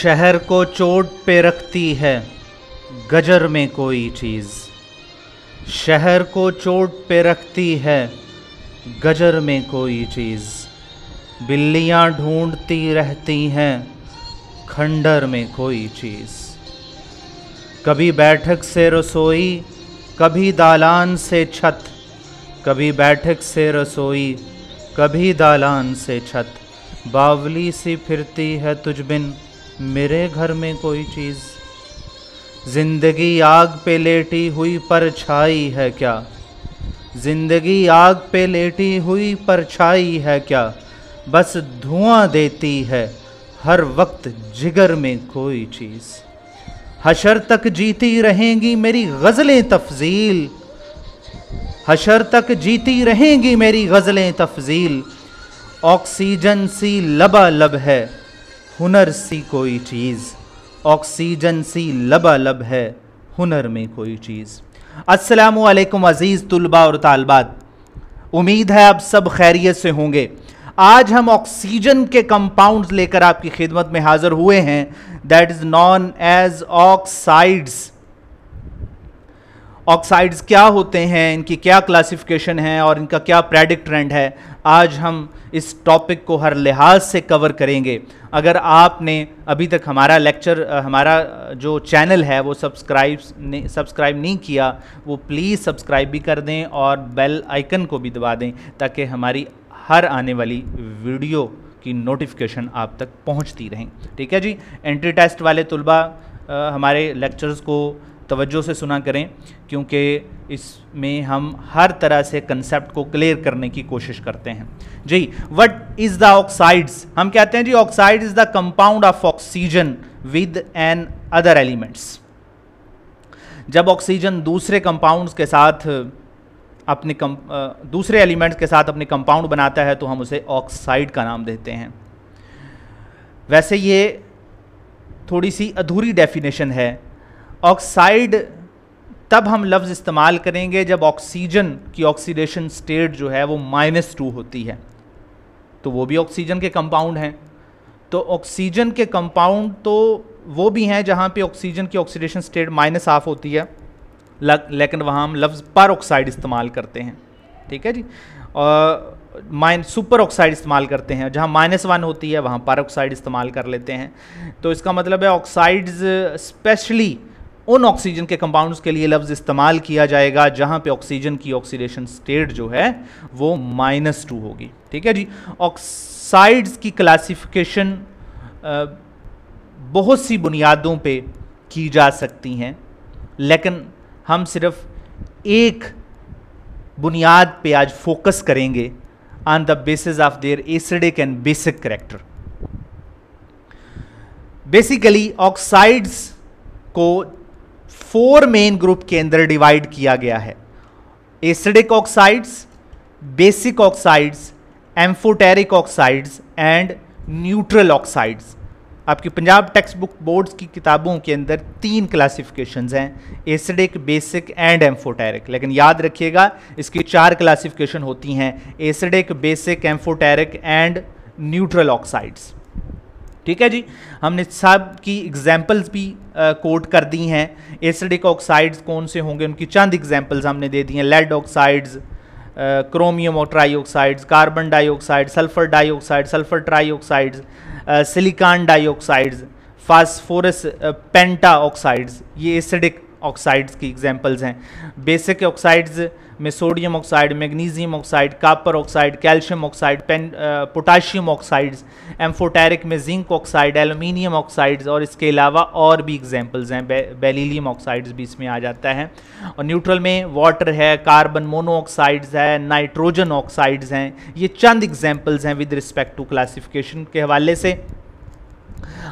शहर को चोट पे रखती है गजर में कोई चीज़ शहर को चोट पे रखती है गजर में कोई चीज़ बिल्लियाँ ढूंढती रहती हैं खंडर में कोई चीज़ कभी बैठक से रसोई कभी दालान से छत कभी बैठक से रसोई कभी दालान से छत बावली सी फिरती है तुझ बिन मेरे घर में कोई चीज़ जिंदगी आग पे लेटी हुई परछाई है क्या जिंदगी आग पे लेटी हुई परछाई है क्या बस धुआं देती है हर वक्त जिगर में कोई चीज़ हशर तक जीती रहेंगी मेरी गज़लें तफजील हशर तक जीती रहेंगी मेरी गज़लें तफजील ऑक्सीजन सी लबा लब है हुनर सी कोई चीज़ ऑक्सीजन सी लबालब है हुनर में कोई चीज़ वालेकुम अज़ीज़ तलबा और तालबात उम्मीद है आप सब खैरियत से होंगे आज हम ऑक्सीजन के कंपाउंड्स लेकर आपकी खिदमत में हाज़र हुए हैं दैट इज़ नॉन एज ऑक्साइड्स ऑक्साइड्स क्या होते हैं इनकी क्या क्लासिफिकेशन है और इनका क्या प्रेडिक्ट ट्रेंड है आज हम इस टॉपिक को हर लिहाज से कवर करेंगे अगर आपने अभी तक हमारा लेक्चर हमारा जो चैनल है वो सब्सक्राइब सब्सक्राइब नहीं किया वो प्लीज़ सब्सक्राइब भी कर दें और बेल आइकन को भी दबा दें ताकि हमारी हर आने वाली वीडियो की नोटिफिकेशन आप तक पहुंचती रहें ठीक है जी एंट्री टेस्ट वाले तलबा हमारे लेक्चर्स को तवज्जो से सुना करें क्योंकि इसमें हम हर तरह से कंसेप्ट को क्लियर करने की कोशिश करते हैं जी वट इज़ द ऑक्साइड्स हम कहते हैं जी oxide is the compound of oxygen with an other elements जब ऑक्सीजन दूसरे कंपाउंड्स के साथ अपने कम दूसरे एलिमेंट्स के साथ अपने कंपाउंड बनाता है तो हम उसे ऑक्साइड का नाम देते हैं वैसे ये थोड़ी सी अधूरी डेफिनेशन है ऑक्साइड तब हम लफ्ज़ इस्तेमाल करेंगे जब ऑक्सीजन की ऑक्सीडेशन स्टेट जो है वो माइनस टू होती है तो वो भी ऑक्सीजन के कंपाउंड हैं तो ऑक्सीजन के कंपाउंड तो वो भी हैं जहाँ पे ऑक्सीजन की ऑक्सीडेशन स्टेट माइनस हाफ होती है लेकिन वहाँ हम लफ्ज़ पर ऑक्साइड इस्तेमाल करते हैं ठीक है जी और माइन सुपर ऑक्साइड इस्तेमाल करते हैं जहाँ माइनस वन होती है वहाँ पर ऑक्साइड इस्तेमाल कर लेते हैं तो इसका मतलब है ऑक्साइड्स स्पेशली उन ऑक्सीजन के कंपाउंड्स के लिए लफ्ज़ इस्तेमाल किया जाएगा जहां पे ऑक्सीजन की ऑक्सीडेशन स्टेट जो है वो माइनस टू होगी ठीक है जी ऑक्साइड्स की क्लासिफिकेशन बहुत सी बुनियादों पे की जा सकती हैं लेकिन हम सिर्फ एक बुनियाद पे आज फोकस करेंगे on the basis of their acidic and basic character basically oxides को फोर मेन ग्रुप के अंदर डिवाइड किया गया है acidic oxides basic oxides amphoteric oxides and neutral oxides आपकी पंजाब टेक्स्ट बुक बोर्ड्स की किताबों के अंदर तीन क्लासिफिकेशन हैं एसिडिक बेसिक एंड एम्फोटेरिक लेकिन याद रखिएगा इसकी चार क्लासिफिकेशन होती हैं acidic basic amphoteric and neutral oxides ठीक है जी हमने सब की एग्जाम्पल्स भी कोट कर दी हैं एसिडिक ऑक्साइड्स कौन से होंगे उनकी चंद एग्जाम्पल्स हमने दे दी हैं लेड ऑक्साइड्स क्रोमियम और trioxides carbon dioxide sulphur dioxide sulphur trioxides silicon dioxides phosphorus penta oxides ये एसिडिक ऑक्साइड्स की एग्जाम्पल्स हैं बेसिक ऑक्साइड्स में sodium oxide magnesium oxide copper oxide calcium oxide पेन पोटाशियम ऑक्साइड्स एम्फोटेरिक में zinc oxide aluminium oxides और इसके अलावा और भी एग्जाम्पल्स हैं बे, बेलीलियम ऑक्साइड्स भी इसमें आ जाता है और न्यूट्रल में वाटर है कार्बन मोनोऑक्साइड्स है नाइट्रोजन ऑक्साइड्स हैं ये चंद एग्जाम्पल्स हैं विद रिस्पेक्ट टू क्लासिफिकेशन के हवाले से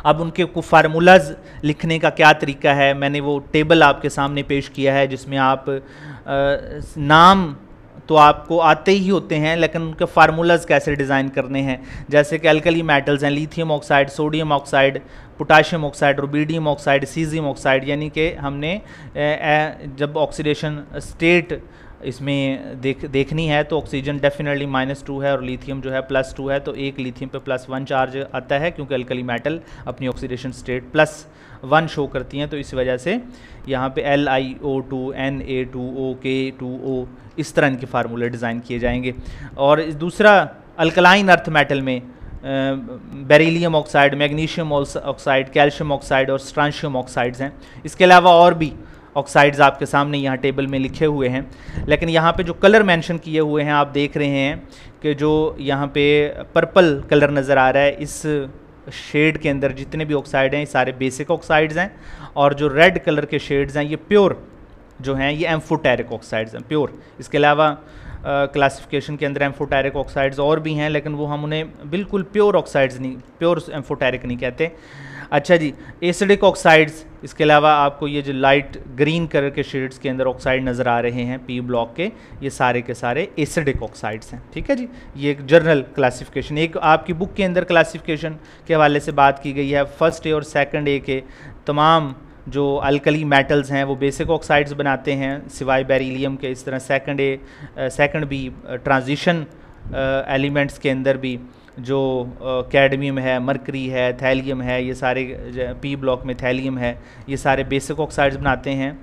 अब उनके को फार्मूलाज लिखने का क्या तरीका है मैंने वो टेबल आपके सामने पेश किया है जिसमें आप नाम तो आपको आते ही होते हैं लेकिन उनके फार्मूलाज कैसे डिज़ाइन करने हैं जैसे कि अल्कली मेटल्स हैं lithium oxide sodium oxide potassium oxide rubidium oxide caesium oxide यानी कि हमने जब ऑक्सीडेशन स्टेट इसमें देख देखनी है तो ऑक्सीजन डेफिनेटली माइनस टू है और लिथियम जो है प्लस टू है तो एक लिथियम पे प्लस वन चार्ज आता है क्योंकि अल्कली मेटल अपनी oxidation state plus one show करती हैं तो इस वजह से यहाँ पे L I O two N A two O K two ओ इस तरह इनके फार्मूले डिज़ाइन किए जाएंगे और दूसरा अल्कलाइन अर्थ मेटल में beryllium oxide magnesium oxide calcium oxide और स्ट्रांशियम ऑक्साइड्स हैं इसके अलावा और भी ऑक्साइड्स आपके सामने यहाँ टेबल में लिखे हुए हैं लेकिन यहाँ पे जो कलर मेंशन किए हुए हैं आप देख रहे हैं कि जो यहाँ पे पर्पल कलर नज़र आ रहा है इस शेड के अंदर जितने भी ऑक्साइड हैं ये सारे बेसिक ऑक्साइड्स हैं और जो रेड कलर के शेड्स हैं ये प्योर जो हैं ये एम्फोटैरिक ऑक्साइड्स हैं प्योर इसके अलावा क्लासिफिकेशन के अंदर एम्फोटैरिक ऑक्साइड्स और भी हैं लेकिन वो हम उन्हें बिल्कुल प्योर ऑक्साइड्स नहीं प्योर एम्फोटेरिक नहीं कहते अच्छा जी एसिडिक ऑक्साइड्स इसके अलावा आपको ये जो लाइट ग्रीन कलर के शेड्स के अंदर ऑक्साइड नज़र आ रहे हैं पी ब्लॉक के ये सारे के सारे एसिडिक ऑक्साइड्स हैं ठीक है जी ये एक जर्नल क्लासिफिकेशन एक आपकी बुक के अंदर क्लासिफिकेशन के हवाले से बात की गई है फर्स्ट ए और सेकंड ए के तमाम जो अल्कली मेटल्स हैं वो बेसिक ऑक्साइड्स बनाते हैं सिवाय बेरीलीम के इस तरह second A second B transition elements के अंदर भी जो कैडमियम है मरकरी है थैलियम है ये सारे पी ब्लॉक में थैलियम है ये सारे बेसिक ऑक्साइड्स बनाते हैं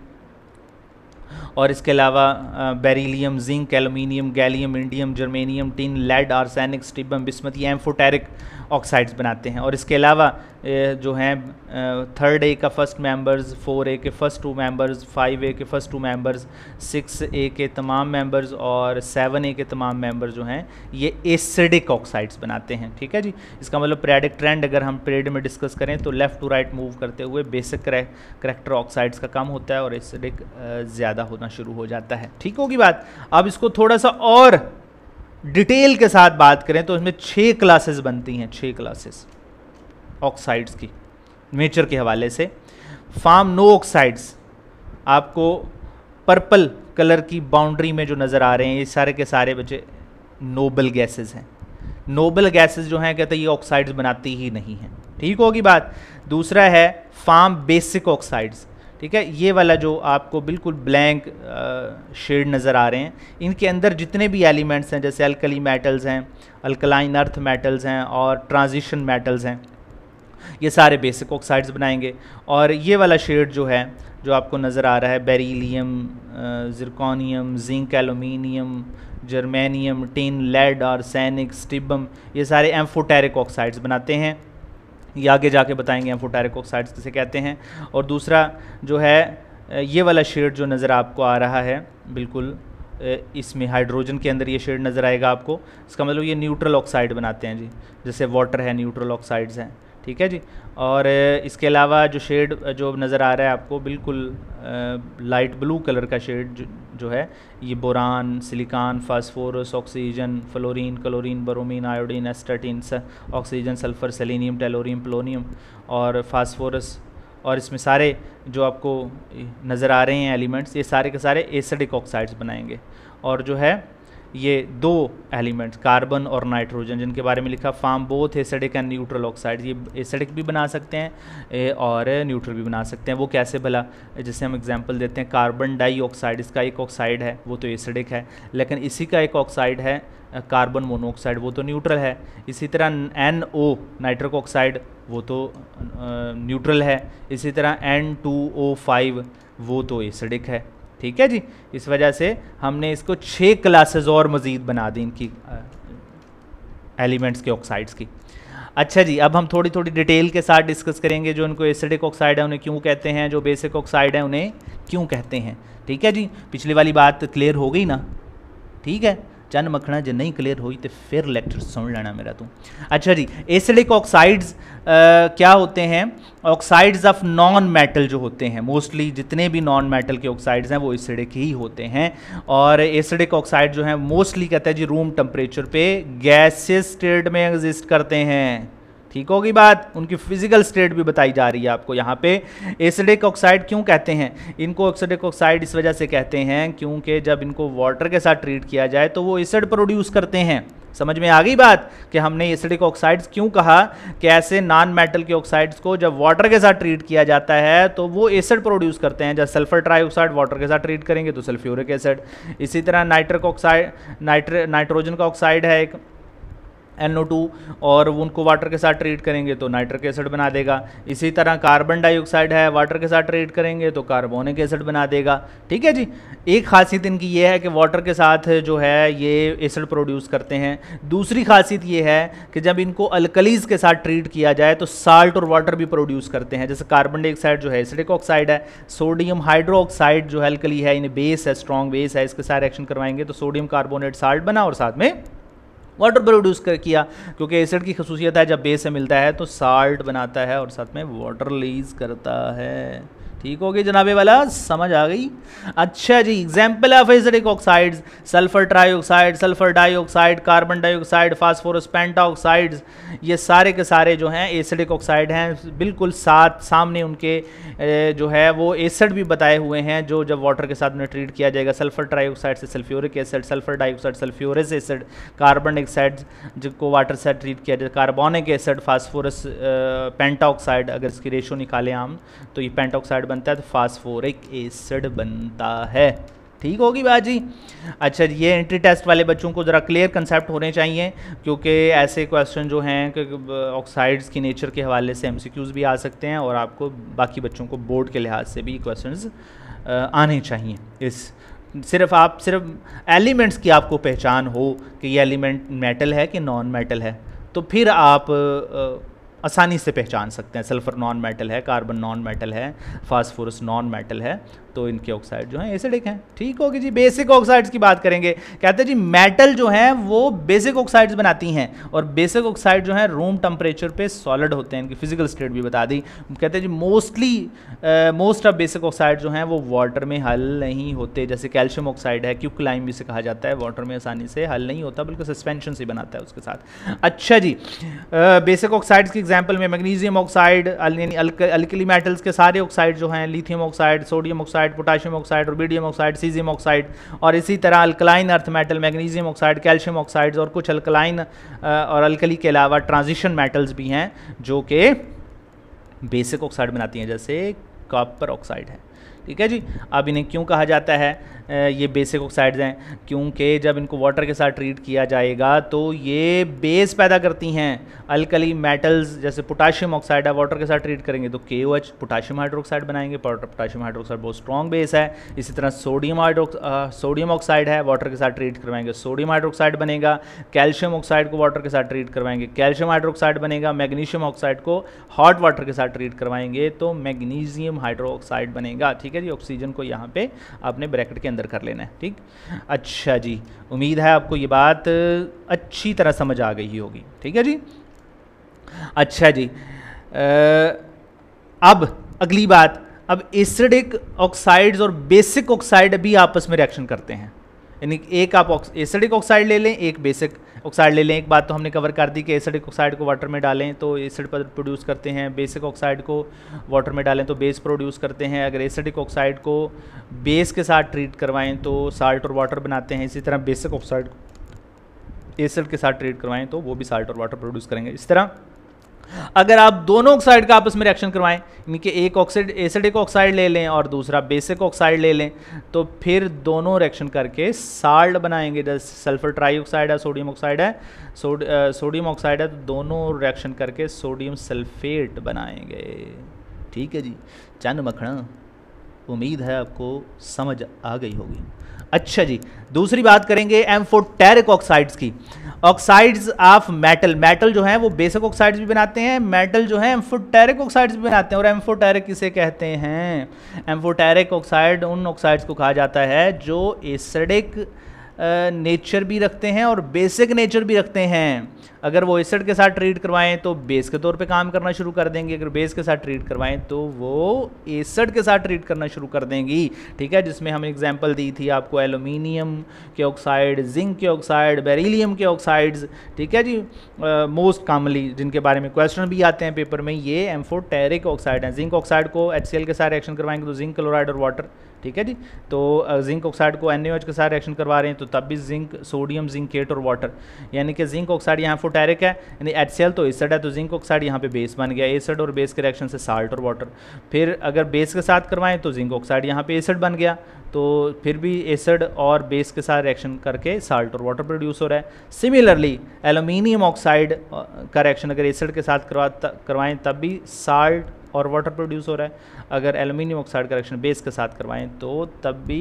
और इसके अलावा beryllium zinc aluminium gallium indium germanium tin lead arsenic stibium bismuth amphoteric oxides बनाते हैं और इसके अलावा जो हैं थर्ड ए का फर्स्ट मेंबर्स फोर ए के first two members five A के first two members six A के तमाम मेंबर्स और सेवन ए के तमाम मेंबर्स जो हैं ये एसिडिक ऑक्साइड्स बनाते हैं ठीक है जी इसका मतलब पीरियडिक ट्रेंड अगर हम पीरियड में डिस्कस करें तो लेफ़्ट टू राइट मूव करते हुए बेसिक करेक्टर ऑक्साइड्स का कम होता है और एसिडिक ज़्यादा होना शुरू हो जाता है ठीक होगी बात अब इसको थोड़ा सा और डिटेल के साथ बात करें तो इसमें छः क्लासेस बनती हैं छः क्लासेस ऑक्साइड्स की नेचर के हवाले से फार्म नो ऑक्साइड्स आपको पर्पल कलर की बाउंड्री में जो नज़र आ रहे हैं ये सारे के सारे बच्चे नोबल गैसेस हैं नोबल गैसेस जो हैं कहते हैं ये ऑक्साइड्स बनाती ही नहीं हैं ठीक होगी बात दूसरा है फार्म बेसिक ऑक्साइड्स ठीक है ये वाला जो आपको बिल्कुल ब्लैंक शेड नज़र आ रहे हैं इनके अंदर जितने भी एलिमेंट्स हैं जैसे अल्कली मेटल्स हैं अल्कलाइन अर्थ मेटल्स हैं और ट्रांजिशन मेटल्स हैं ये सारे बेसिक ऑक्साइड्स बनाएंगे और ये वाला शेड जो है जो आपको नज़र आ रहा है beryllium zirconium zinc aluminium germanium tin lead arsenic स्टिबम ये सारे एम्फोटेरिक ऑक्साइड्स बनाते हैं ये आगे जाके बताएंगे हम फोटारिक ऑक्साइड्स किसे कहते हैं और दूसरा जो है ये वाला शेड जो नज़र आपको आ रहा है बिल्कुल इसमें हाइड्रोजन के अंदर ये शेड नज़र आएगा आपको इसका मतलब ये न्यूट्रल ऑक्साइड बनाते हैं जी जैसे वाटर है न्यूट्रल ऑक्साइड्स हैं ठीक है जी और इसके अलावा जो शेड जो नज़र आ रहा है आपको बिल्कुल लाइट ब्लू कलर का शेड जो, जो है ये boron silicon phosphorus oxygen fluorine chlorine bromine iodine astatine oxygen sulphur selenium tellurium polonium और फास्फोरस और इसमें सारे जो आपको नज़र आ रहे हैं एलिमेंट्स ये सारे के सारे एसिडिक ऑक्साइड्स बनाएंगे और जो है ये दो एलिमेंट्स कार्बन और नाइट्रोजन जिनके बारे में लिखा form both acidic and neutral oxide ये एसिडिक भी बना सकते हैं और न्यूट्रल भी बना सकते हैं वो कैसे भला जैसे हम एग्जांपल देते हैं कार्बन डाइऑक्साइड इसका एक ऑक्साइड है वो तो एसिडिक है लेकिन इसी का एक ऑक्साइड है कार्बन मोनोऑक्साइड वो तो न्यूट्रल है इसी तरह एन ओ नाइट्रिक ऑक्साइड वो तो न्यूट्रल है इसी तरह एन टू ओ फाइव वो तो एसिडिक है ठीक है जी इस वजह से हमने इसको छः क्लासेस और मज़ीद बना दी इनकी एलिमेंट्स के ऑक्साइड्स की अच्छा जी अब हम थोड़ी थोड़ी डिटेल के साथ डिस्कस करेंगे जो उनको एसिडिक ऑक्साइड है उन्हें क्यों कहते हैं जो बेसिक ऑक्साइड है उन्हें क्यों कहते हैं ठीक है जी पिछली वाली बात क्लियर हो गई ना ठीक है ਚੰਨ ਮੱਖਣਾ जो नहीं क्लीयर ਹੋਈ तो फिर लैक्चर सुन लेना मेरा तू अच्छा जी एसिडिक ऑक्साइड्स क्या होते हैं ऑक्साइड्स ऑफ नॉन मेटल जो होते हैं मोस्टली जितने भी नॉन मेटल के ऑक्साइड्स हैं वो एसिडिक ही होते हैं और एसिडिक ऑक्साइड जो है मोस्टली कहते हैं जी रूम टेम्परेचर पे गैसेस स्टेट में एग्जिस्ट करते हैं ठीक होगी बात उनकी फिजिकल स्टेट भी बताई जा रही है आपको यहाँ पे एसिडिक ऑक्साइड क्यों कहते हैं इनको ऑक्सीडिक ऑक्साइड इस वजह से कहते हैं क्योंकि जब इनको वाटर के साथ ट्रीट किया जाए तो वो एसिड प्रोड्यूस करते हैं समझ में आ गई बात कि हमने एसिडिक ऑक्साइड्स क्यों कहा कि ऐसे नॉन मेटल के ऑक्साइड्स को जब वाटर के साथ ट्रीट किया जाता है तो वो एसिड प्रोड्यूस करते हैं जब सल्फर ट्राईऑक्साइड वाटर के साथ ट्रीट करेंगे तो सल्फ्यूरिक एसिड इसी तरह नाइट्रिक ऑक्साइड नाइट्र नाइट्रोजन का ऑक्साइड है एक एन और उनको वाटर के साथ ट्रीट करेंगे तो नाइट्रिक एसिड बना देगा इसी तरह कार्बन डाइऑक्साइड है वाटर के साथ ट्रीट करेंगे तो कार्बोनिक एसिड बना देगा ठीक है जी एक खासियत इनकी ये है कि वाटर के साथ जो है ये एसिड प्रोड्यूस करते हैं दूसरी खासियत ये है कि जब इनको अल्कलीज के साथ ट्रीट किया जाए तो साल्ट और वाटर भी प्रोड्यूस करते हैं जैसे कार्बन डाइऑक्साइड जो है एसिडिक ऑक्साइड है सोडियम हाइड्रोक्साइड जो है अल्कली है इन बेस है स्ट्रॉन्ग बेस है इसके साथ एक्शन करवाएंगे तो सोडियम कार्बोनेट साल्ट बना और साथ में वाटर प्रोड्यूस कर किया क्योंकि एसिड की खसूसियत है जब बेस से मिलता है तो साल्ट बनाता है और साथ में वाटर रिलीज करता है ठीक होगी जनाबे वाला समझ आ गई अच्छा जी example of acidic oxides sulphur trioxide sulphur dioxide carbon dioxide phosphorus pentoxides ये सारे के सारे जो हैं एसिडिक ऑक्साइड हैं बिल्कुल साथ सामने उनके जो है वो एसिड भी बताए हुए हैं जो जब वाटर के साथ उन्हें ट्रीट किया जाएगा सल्फर ट्राईऑक्साइड से sulphuric acid sulphur dioxide sulphurous acid carbon dioxide जिनको वाटर से ट्रीट किया जाए कार्बोनिक एसिड फास्फोरस पेंटाऑक्साइड अगर इसकी रेशो निकालें हम तो ये पेंटाऑक्साइड बनता है तो फास्फोरिक एसिड बनता है ठीक होगी बात जी अच्छा ये एंट्री टेस्ट वाले बच्चों को ज़रा क्लियर कंसेप्ट होने चाहिए क्योंकि ऐसे क्वेश्चन जो हैं ऑक्साइड्स की नेचर के हवाले से एम भी आ सकते हैं और आपको बाकी बच्चों को बोर्ड के लिहाज से भी क्वेश्चन आने चाहिए इस सिर्फ आप सिर्फ एलिमेंट्स की आपको पहचान हो कि ये एलिमेंट मेटल है कि नॉन मेटल है तो फिर आप आसानी से पहचान सकते हैं सल्फ़र नॉन मेटल है कार्बन नॉन मेटल है फास्फोरस नॉन मेटल है तो इनके ऑक्साइड जो हैं एसिडिक हैं ठीक होगी जी बेसिक ऑक्साइड्स की बात करेंगे कहते हैं जी मेटल जो हैं वो बेसिक ऑक्साइड्स बनाती हैं और बेसिक ऑक्साइड जो हैं रूम टेम्परेचर पे सॉलिड होते हैं इनकी फिजिकल स्टेट भी बता दी कहते हैं जी mostly most of basic oxide जो हैं वो वाटर में हल नहीं होते जैसे कैल्शियम ऑक्साइड है क्यूक लाइम जिसे कहा जाता है वाटर में आसानी से हल नहीं होता बल्कि सस्पेंशन से बनाता है उसके साथ अच्छा जी बेसिक ऑक्साइड्स की एग्जाम्पल में मैग्नीशियम ऑक्साइड यानी अल्कली मेटल्स के सारे ऑक्साइड जो हैं lithium oxide sodium oxide potassium oxide rubidium oxide caesium oxide और इसी तरह alkaline earth metal magnesium oxide calcium oxides और कुछ अल्कलाइन और अल्कली के अलावा ट्रांजिशन मेटल्स भी हैं जो कि बेसिक ऑक्साइड बनाती हैं जैसे कॉपर ऑक्साइड है ठीक है जी अब इन्हें क्यों कहा जाता है ये बेसिक ऑक्साइड्स हैं क्योंकि जब इनको वाटर के साथ ट्रीट किया जाएगा तो ये बेस पैदा करती हैं अल्कली मेटल्स जैसे पोटाशियम ऑक्साइड है वाटर के साथ ट्रीट करेंगे तो K O H potassium hydroxide बनाएंगे पोटाशियम हाइड्रोक्साइड बहुत स्ट्रॉन्ग बेस है इसी तरह सोडियम हाइड्रो सोडियम ऑक्साइड है वाटर के साथ ट्रीट करवाएंगे सोडियम हाइड्रोक्साइड बनेगा कैल्शियम ऑक्साइड को वाटर के साथ ट्रीट करवाएंगे कैल्शियम हाइड्रोक्साइड बनेगा मैग्नीशियम ऑक्साइड को हॉट वाटर के साथ ट्रीट करवाएंगे तो मैग्नीशियम हाइड्रो ऑक्साइड बनेगा ठीक है ठीक है जी ऑक्सीजन को यहाँ पे आपने ब्रैकेट के अंदर कर लेना है ठीक अच्छा जी उम्मीद है आपको ये बात अच्छी तरह समझ आ गई होगी ठीक है जी अच्छा जी आ, अब अगली बात अब एसिडिक ऑक्साइड्स और बेसिक ऑक्साइड भी आपस में रिएक्शन करते हैं यानी एक आप एसिडिक ऑक्साइड ले लें एक बेसिक ऑक्साइड ले लें एक बात तो हमने कवर कर दी कि एसिडिक ऑक्साइड को वाटर में डालें तो एसिड प्रोड्यूस करते हैं बेसिक ऑक्साइड को वाटर में डालें तो बेस प्रोड्यूस करते हैं अगर एसिडिक ऑक्साइड को बेस के साथ ट्रीट करवाएं तो साल्ट और वाटर बनाते हैं इसी तरह बेसिक ऑक्साइड को एसिड के साथ ट्रीट करवाएं तो वो भी साल्ट और वाटर प्रोड्यूस करेंगे इस तरह अगर आप दोनों ऑक्साइड का आपस में रिएक्शन करवाएं यानी कि एक ऑक्साइड एसिडिक ऑक्साइड ले लें और दूसरा बेसिक ऑक्साइड ले लें तो फिर दोनों रिएक्शन करके साल्ट बनाएंगे जैसे सल्फर ट्राई ऑक्साइड है सोडियम ऑक्साइड है सोडियम ऑक्साइड है तो दोनों रिएक्शन करके सोडियम सल्फेट बनाएंगे ठीक है जी चंद मखणा उम्मीद है आपको समझ आ गई होगी अच्छा जी दूसरी बात करेंगे एम्फोटेरिक ऑक्साइड्स की ऑक्साइड्स ऑफ मेटल मेटल जो है वो बेसिक ऑक्साइड्स भी बनाते हैं मेटल जो है एम्फोटेरिक ऑक्साइड्स भी बनाते हैं और एम्फोटेरिक किसे कहते हैं एम्फोटेरिक ऑक्साइड उन ऑक्साइड्स को कहा जाता है जो एसिडिक नेचर भी रखते हैं और बेसिक नेचर भी रखते हैं अगर वो एसिड के साथ ट्रीट करवाएं तो बेस के तौर पे काम करना शुरू कर देंगे अगर बेस के साथ ट्रीट करवाएं तो वो एसिड के साथ ट्रीट करना शुरू कर देंगी ठीक है जिसमें हम एग्जांपल दी थी आपको एलुमिनियम के ऑक्साइड जिंक के ऑक्साइड बेरिलियम के ऑक्साइड्स ठीक है जी मोस्ट uh, कामनली जिनके बारे में क्वेश्चन भी आते हैं पेपर में ये एम्फोटेरिक ऑक्साइड हैं जिंक ऑक्साइड को एच के साथ रिएक्शन करवाएंगे तो जिंक क्लोराइड और वाटर ठीक है जी तो जिंक ऑक्साइड को एन के साथ रिएक्शन करवा रहे हैं तो तब भी जिंक सोडियम जिंकेट और वाटर यानी कि जिंक ऑक्साइड यहाँ फोटेरिक है यानी एच तो एसड है तो जिंक ऑक्साइड यहाँ पे बेस बन गया एसड और बेस के रिएक्शन से साल्ट और वाटर फिर अगर बेस के साथ करवाएं तो जिंक ऑक्साइड यहाँ पे एसिड बन गया तो फिर भी एसिड और बेस के साथ रिएक्शन करके साल्ट और वाटर प्रोड्यूस हो रहा है सिमिलरली एलुमिनियम ऑक्साइड का रिएक्शन अगर एसिड के साथ करवा करवाएं तब भी साल्ट और वाटर प्रोड्यूस हो रहा है अगर एल्यूमिनियम ऑक्साइड का रिएक्शन बेस के साथ करवाएं तो तब भी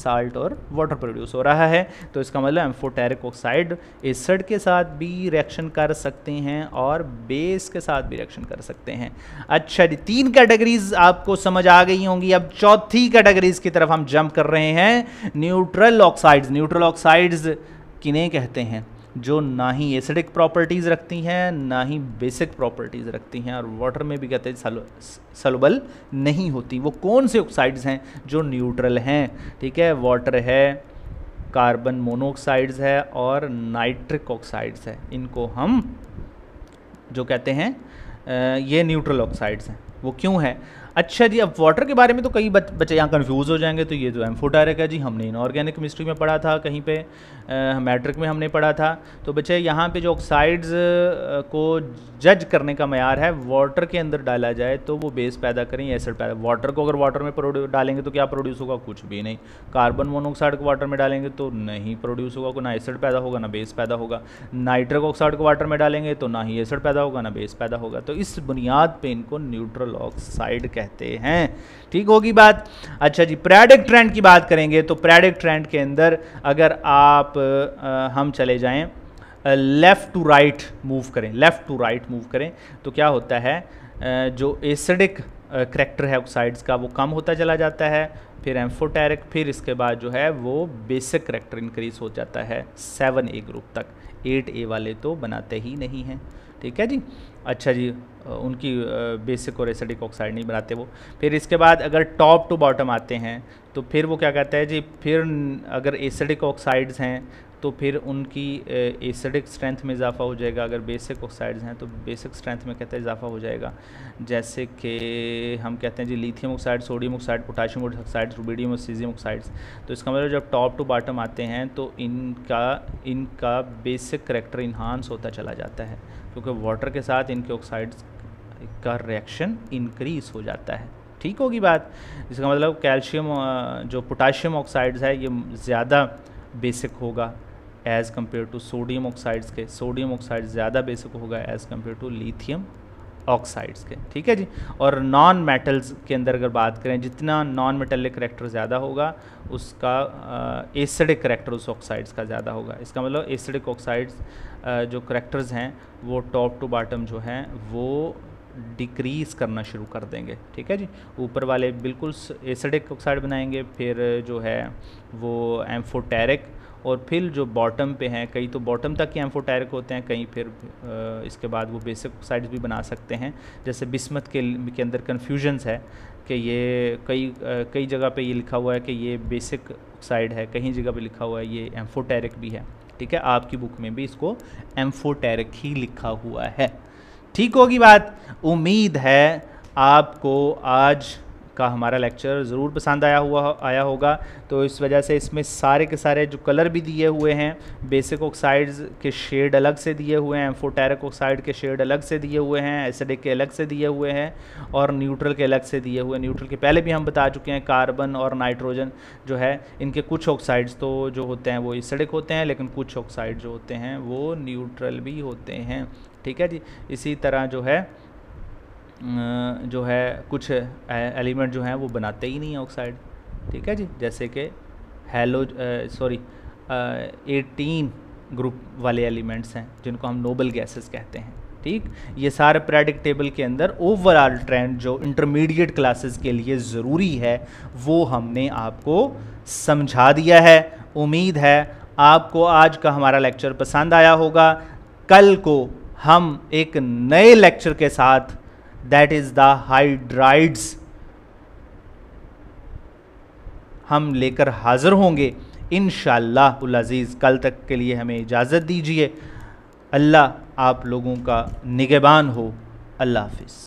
साल्ट और वाटर प्रोड्यूस हो रहा है तो इसका मतलब एम्फोटेरिक ऑक्साइड एसड के साथ भी रिएक्शन कर सकते हैं और बेस के साथ भी रिएक्शन कर सकते हैं अच्छा जी तीन कैटेगरीज आपको समझ आ गई होंगी अब चौथी कैटेगरीज की तरफ हम जंप कर रहे हैं न्यूट्रल ऑक्साइड्स न्यूट्रल ऑक्साइड्स किन्हें कहते हैं जो ना ही एसिडिक प्रॉपर्टीज़ रखती हैं ना ही बेसिक प्रॉपर्टीज़ रखती हैं और वाटर में भी कहते हैं सलबल नहीं होती वो कौन से ऑक्साइड्स हैं जो न्यूट्रल हैं ठीक है वाटर है कार्बन मोनोऑक्साइड्स है और नाइट्रिक ऑक्साइड्स है इनको हम जो कहते हैं ये न्यूट्रल ऑक्साइड्स हैं वो क्यों है अच्छा जी अब वाटर के बारे में तो कई बच्चे यहाँ कन्फ्यूज़ हो जाएंगे तो ये जो एम्फोटारिक है जी हमने इनऑर्गेनिक केमिस्ट्री में पढ़ा था कहीं पे मैट्रिक में हमने पढ़ा था तो बच्चे यहाँ पे जो ऑक्साइड्स को जज करने का मैार है वाटर के अंदर डाला जाए तो वो बेस पैदा करें एसिड पैदा वाटर को अगर वाटर में डालेंगे तो क्या प्रोड्यूस होगा कुछ भी नहीं कार्बन मोनोऑक्साइड को वाटर में डालेंगे तो नहीं प्रोड्यूस होगा को ना एसिड पैदा होगा ना बेस पैदा होगा नाइट्रिक ऑक्साइड को वाटर में डालेंगे तो ना ही एसिड पैदा होगा ना बेस पैदा होगा तो इस बुनियाद पर इनको न्यूट्रल ऑक्साइड कह कहते हैं ठीक होगी बात अच्छा जी प्रैडिक ट्रेंड की बात करेंगे तो प्रैडिक ट्रेंड के अंदर अगर आप आ, हम चले जाएं लेफ़्ट टू राइट मूव करें लेफ़्ट टू राइट मूव करें तो क्या होता है आ, जो एसिडिक करेक्टर है ऑक्साइड्स का वो कम होता चला जाता है फिर एम्फोटेरिक फिर इसके बाद जो है वो बेसिक करेक्टर इंक्रीज हो जाता है सेवन ए ग्रुप तक एट ए वाले तो बनाते ही नहीं हैं ठीक है जी अच्छा जी उनकी बेसिक और एसिडिक ऑक्साइड नहीं बनाते वो फिर इसके बाद अगर टॉप टू बॉटम आते हैं तो फिर वो क्या कहता है जी फिर अगर एसिडिक ऑक्साइड्स हैं तो फिर उनकी एसिडिक स्ट्रेंथ में इजाफा हो जाएगा अगर बेसिक ऑक्साइड्स हैं तो बेसिक स्ट्रेंथ में कहते हैं इजाफा हो जाएगा जैसे कि हम कहते हैं जी lithium oxide sodium oxide potassium oxide rubidium और सीजियम ऑक्साइड्स तो इसका मतलब जब टॉप टू बॉटम आते हैं तो इनका इनका बेसिक करेक्टर इन्हांस होता चला जाता है क्योंकि वाटर के साथ इनके ऑक्साइड्स का रिएक्शन इंक्रीज़ हो जाता है ठीक होगी बात इसका मतलब कैल्शियम जो पोटाशियम ऑक्साइड्स है ये ज़्यादा बेसिक होगा as compare to sodium oxides के सोडियम ऑक्साइड ज़्यादा बेसिक होगा as compare to lithium oxides के ठीक है जी और नॉन मेटल्स के अंदर अगर बात करें जितना नॉन मेटलिक करेक्टर ज़्यादा होगा उसका एसिडिक करेक्टर उस ऑक्साइड्स का ज़्यादा होगा इसका मतलब एसिडिक ऑक्साइड्स जो करेक्टर्स हैं वो टॉप टू बॉटम जो हैं वो डिक्रीज़ करना शुरू कर देंगे ठीक है जी ऊपर वाले बिल्कुल एसिडिक ऑक्साइड बनाएंगे फिर जो है वो एम्फोटेरिक और फिर जो बॉटम पे हैं कई तो बॉटम तक ही एम्फोटेरिक होते हैं कई फिर इसके बाद वो बेसिक साइड्स भी बना सकते हैं जैसे बिस्मत के के अंदर कन्फ्यूजन्स है कि ये कई कई जगह पे ये लिखा हुआ है कि ये बेसिक साइड है कहीं जगह पे लिखा हुआ है ये एम्फोटैरिक भी है ठीक है आपकी बुक में भी इसको एम्फोटैरिक ही लिखा हुआ है ठीक होगी बात उम्मीद है आपको आज का हमारा लेक्चर ज़रूर पसंद आया हुआ आया होगा तो इस वजह से इसमें सारे के सारे जो कलर भी दिए हुए हैं बेसिक ऑक्साइड्स के शेड अलग से दिए हुए हैं फोटेरिक ऑक्साइड के शेड अलग से दिए हुए हैं एसिडिक के अलग से दिए हुए हैं और न्यूट्रल के अलग से दिए हुए न्यूट्रल के पहले भी हम बता चुके हैं कार्बन और नाइट्रोजन जो है इनके कुछ ऑक्साइड्स तो जो होते हैं वो एसिडिक होते हैं लेकिन कुछ ऑक्साइड जो होते हैं वो न्यूट्रल भी होते हैं ठीक है जी इसी तरह जो है जो है कुछ एलिमेंट जो हैं वो बनाते ही नहीं है ऑक्साइड ठीक है जी जैसे कि हेलो सॉरी एटीन ग्रुप वाले एलिमेंट्स हैं जिनको हम नोबल गैसेस कहते हैं ठीक ये सारे पीरियडिक टेबल के अंदर ओवरऑल ट्रेंड जो इंटरमीडिएट क्लासेस के लिए ज़रूरी है वो हमने आपको समझा दिया है उम्मीद है आपको आज का हमारा लेक्चर पसंद आया होगा कल को हम एक नए लेक्चर के साथ दैट इज द हाइड्राइड्स हम लेकर हाजिर होंगे इन अज़ीज़ कल तक के लिए हमें इजाज़त दीजिए अल्लाह आप लोगों का निगबान हो अल्लाह हाफिज़